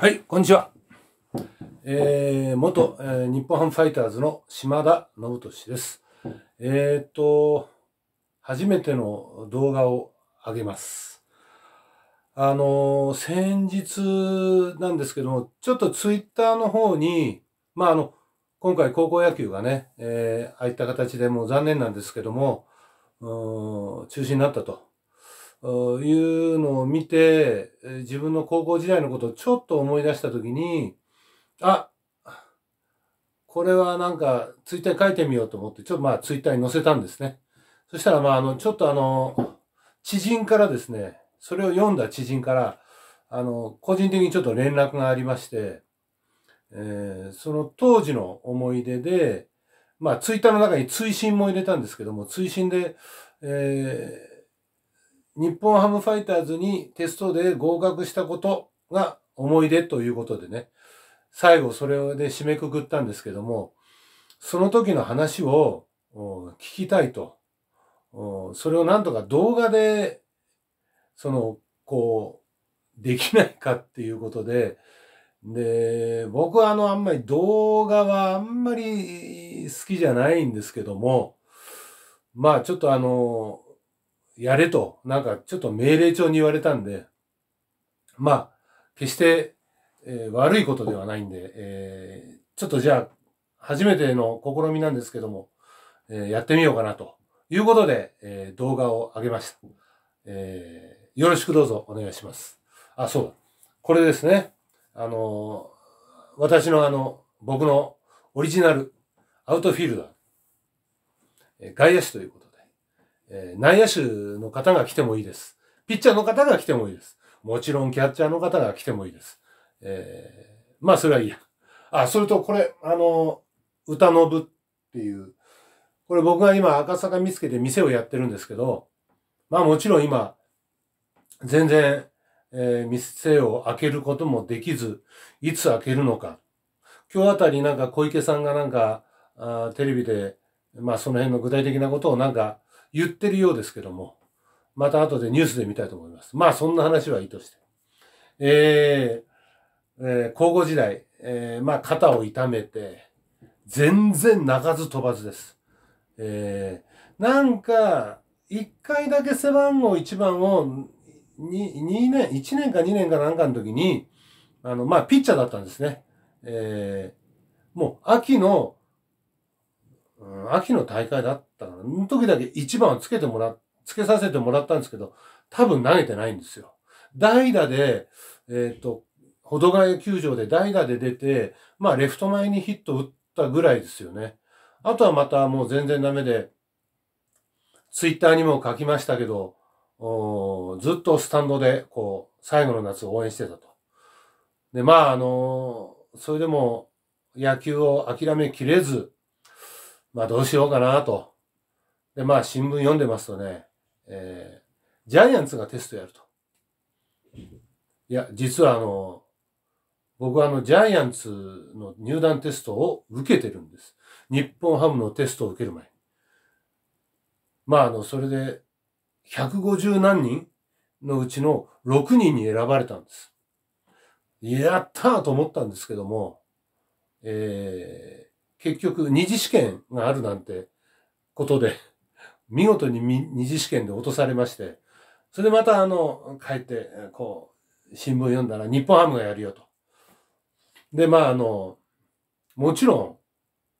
はい、こんにちは。えー、元、えー、日本ハムファイターズの島田信俊です。えっ、ー、と、初めての動画を上げます。あの、先日なんですけども、ちょっとツイッターの方に、まあ、あの、今回高校野球がね、えー、ああいった形でもう残念なんですけども、うん中止になったというのを見て、自分の高校時代のことをちょっと思い出したときに、あ、これはなんかツイッターに書いてみようと思って、ちょっとまあツイッターに載せたんですね。そしたらまああの、ちょっとあの、知人からですね、それを読んだ知人から、あの、個人的にちょっと連絡がありまして、えー、その当時の思い出で、まあツイッターの中に追伸も入れたんですけども、追伸で、えー日本ハムファイターズにテストで合格したことが思い出ということでね、最後それで締めくくったんですけども、その時の話を聞きたいと。それをなんとか動画で、その、こう、できないかっていうことで、で、僕はあの、あんまり動画はあんまり好きじゃないんですけども、まあちょっとあの、やれと、なんかちょっと命令帳に言われたんで、まあ、決して、えー、悪いことではないんで、えー、ちょっとじゃあ、初めての試みなんですけども、えー、やってみようかなということで、え動画を上げました、えよろしくどうぞお願いします。あ、そうだ。これですね。あの私のあの、僕のオリジナル、アウトフィールダー、え外野手ということ。えー、内野手の方が来てもいいです。ピッチャーの方が来てもいいです。もちろんキャッチャーの方が来てもいいです。えー、まあ、それはいいや。あ、それとこれ、あの、歌の部っていう、これ僕が今赤坂見つけて店をやってるんですけど、まあもちろん今、全然、えー、店を開けることもできず、いつ開けるのか。今日あたりなんか小池さんがなんか、あテレビで、まあその辺の具体的なことをなんか言ってるようですけども、また後でニュースで見たいと思います。まあそんな話はいいとして。えー、えー、高校時代、えー、まあ肩を痛めて、全然泣かず飛ばずです。えー、なんか、一回だけ背番号1番を2、2年、1年か2年かなんかの時に、あの、まあ、ピッチャーだったんですね。えー、もう、秋のうん、秋の大会だったから、の時だけ1番をつけてもら、つけさせてもらったんですけど、多分投げてないんですよ。代打で、えっ、ー、と、保土ヶ谷球場で代打で出て、まあ、レフト前にヒット打ったぐらいですよね。あとはまたもう全然ダメで、ツイッターにも書きましたけど、ずっとスタンドで、こう、最後の夏を応援してたと。で、まあ、あのー、それでも野球を諦めきれず、まあどうしようかなと。で、まあ新聞読んでますとね、えー、ジャイアンツがテストやると。いや、実はあの、僕はあの、ジャイアンツの入団テストを受けてるんです。日本ハムのテストを受ける前に。まああの、それで、150何人のうちの6人に選ばれたんです。やったーと思ったんですけども、え結局二次試験があるなんてことで、見事に二次試験で落とされまして、それでまたあの、帰って、こう、新聞読んだら日本ハムがやるよと。で、まああの、もちろん、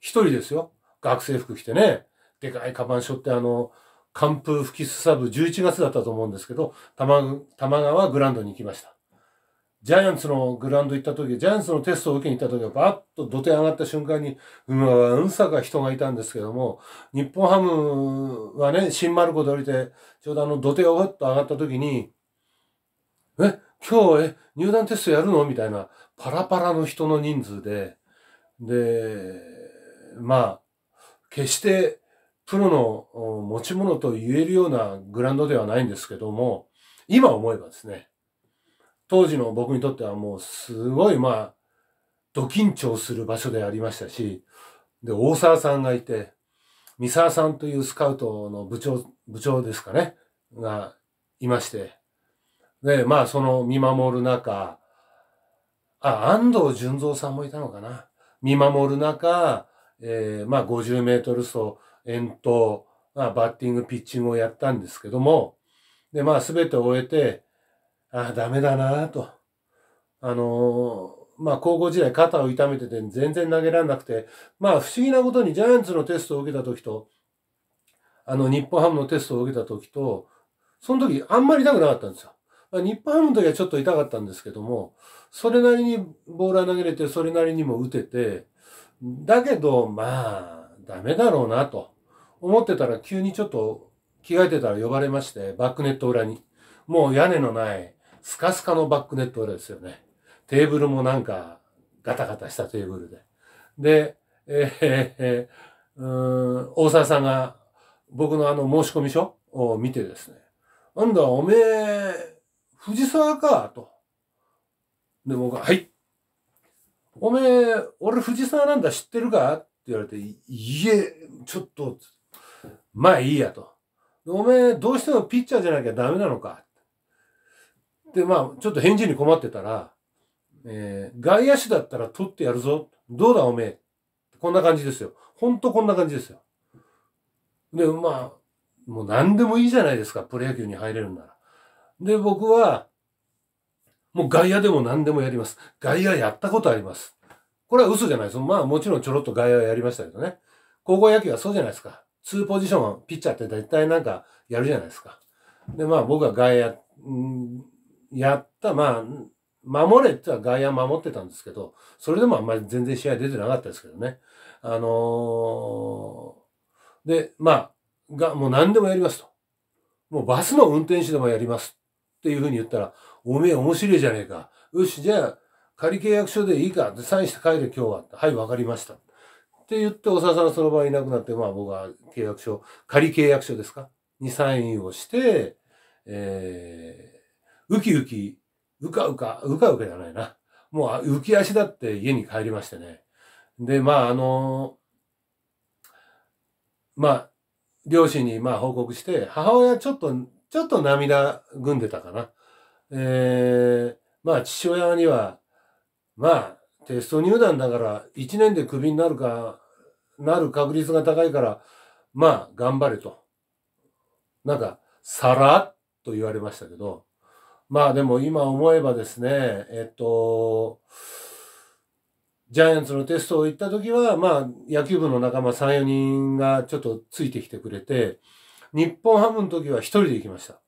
一人ですよ。学生服着てね、でかいカバン背負ってあの、寒風吹きすさぶ11月だったと思うんですけど、玉玉川グランドに行きました。ジャイアンツのグラウンド行った時、ジャイアンツのテストを受けに行った時は、バッと土手上がった瞬間に、うん、うんさか人がいたんですけども、日本ハムはね、新丸子で降りて、ちょうどあの土手をふっと上がった時に、え、今日、え、入団テストやるのみたいな、パラパラの人の人数で、で、まあ、決してプロの持ち物と言えるようなグラウンドではないんですけども、今思えばですね、当時の僕にとってはもうすごいまあ、ド緊張する場所でありましたし、で、大沢さんがいて、三沢さんというスカウトの部長、部長ですかね、がいまして、で、まあその見守る中、あ、安藤淳三さんもいたのかな。見守る中、えー、まあ50メートル走、遠投、まあバッティング、ピッチングをやったんですけども、で、まあ全て終えて、ああ、ダメだなと。あのー、まあ、高校時代肩を痛めてて全然投げられなくて、まあ、不思議なことにジャイアンツのテストを受けた時と、あの、日本ハムのテストを受けた時と、その時あんまり痛くなかったんですよ。ま日本ハムの時はちょっと痛かったんですけども、それなりにボールは投げれて、それなりにも打てて、だけど、まあ、ダメだろうなと思ってたら急にちょっと着替えてたら呼ばれまして、バックネット裏に。もう屋根のない、スカスカのバックネット裏ですよね。テーブルもなんかガタガタしたテーブルで。で、えー、えー、うん、大沢さんが僕のあの申し込み書を見てですね、なんだ、おめえ、藤沢か、と。で、僕は、はい。おめえ、俺藤沢なんだ知ってるかって言われて、いえ、ちょっと、まあいいやと。おめえ、どうしてもピッチャーじゃなきゃダメなのか。で、まあ、ちょっと返事に困ってたら、えー、外野手だったら取ってやるぞ。どうだおめえ。こんな感じですよ。ほんとこんな感じですよ。で、まあ、もう何でもいいじゃないですか。プロ野球に入れるんなら。で、僕は、もう外野でも何でもやります。外野やったことあります。これは嘘じゃないです。まあもちろんちょろっと外野はやりましたけどね。高校野球はそうじゃないですか。2ポジション、ピッチャーって大体なんかやるじゃないですか。で、まあ僕は外野やった、まあ、守れっては外野守ってたんですけど、それでもあんまり全然試合出てなかったですけどね。あのー、で、まあ、が、もう何でもやりますと。もうバスの運転手でもやりますっていうふうに言ったら、おめえ面白いじゃねえか。よし、じゃあ、仮契約書でいいか。で、サインして帰れ今日は。はい、わかりました。って言って、小沢さんその場合いなくなって、まあ僕は契約書、仮契約書ですかにサインをして、えー、うきうき、うかうか、うかうかじゃないな。もう浮き足だって家に帰りましてね。で、まああの、まあ、両親にまあ報告して、母親ちょっと、ちょっと涙ぐんでたかな。えー、まあ父親には、まあ、テスト入団だから、一年でクビになるか、なる確率が高いから、まあ、頑張れと。なんか、さらっと言われましたけど、まあでも今思えばですね、えっと、ジャイアンツのテストを行った時は、まあ野球部の仲間3、4人がちょっとついてきてくれて、日本ハムの時は一人で行きました。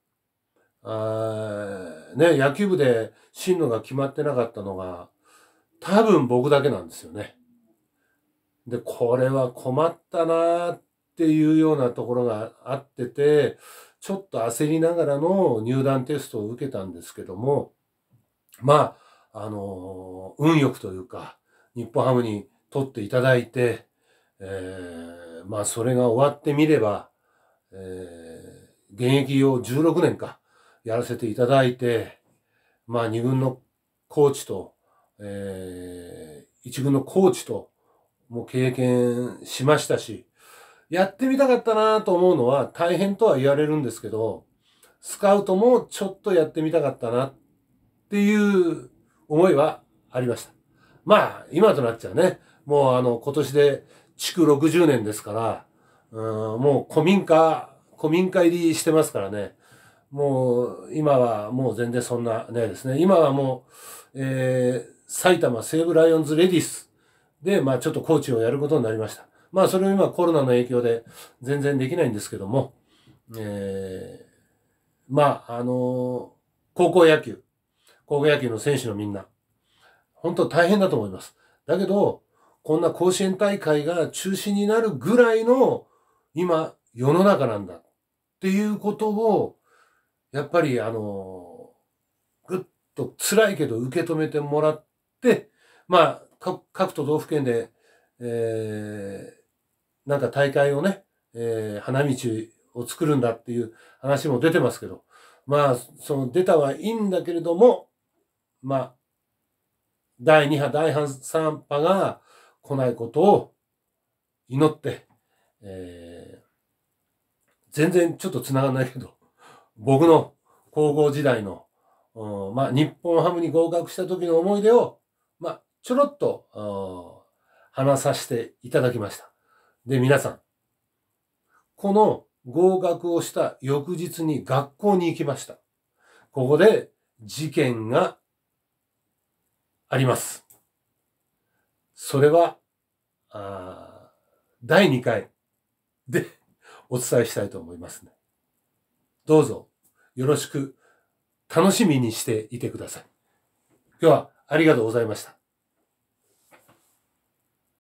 あね、野球部で進路が決まってなかったのが、多分僕だけなんですよね。で、これは困ったなっていうようなところがあってて、ちょっと焦りながらの入団テストを受けたんですけども、まあ、あの、運良くというか、日本ハムに取っていただいて、えー、まあ、それが終わってみれば、えー、現役を16年か、やらせていただいて、まあ、2軍のコーチと、えー、1軍のコーチと、も経験しましたし、やってみたかったなと思うのは大変とは言われるんですけど、スカウトもちょっとやってみたかったなっていう思いはありました。まあ、今となっちゃうね、もうあの、今年で築60年ですから、うん、もう古民家、古民家入りしてますからね、もう今はもう全然そんなねですね、今はもう、えー、埼玉西武ライオンズレディスで、まあちょっとコーチをやることになりました。まあそれを今コロナの影響で全然できないんですけども、えー、まああの高校野球、高校野球の選手のみんな、本当大変だと思います。だけど、こんな甲子園大会が中止になるぐらいの今世の中なんだっていうことを、やっぱりあの、ぐっと辛いけど受け止めてもらって、まあ、各都道府県で、えなんか大会をね、えー、花道を作るんだっていう話も出てますけど、まあ、その出たはいいんだけれども、まあ、第2波、第3波が来ないことを祈って、えー、全然ちょっと繋がんないけど、僕の高校時代の、うん、まあ、日本ハムに合格した時の思い出を、まあ、ちょろっと、話させていただきました。で、皆さん、この合格をした翌日に学校に行きました。ここで事件があります。それは、あ第2回でお伝えしたいと思いますね。どうぞよろしく楽しみにしていてください。今日はありがとうございました。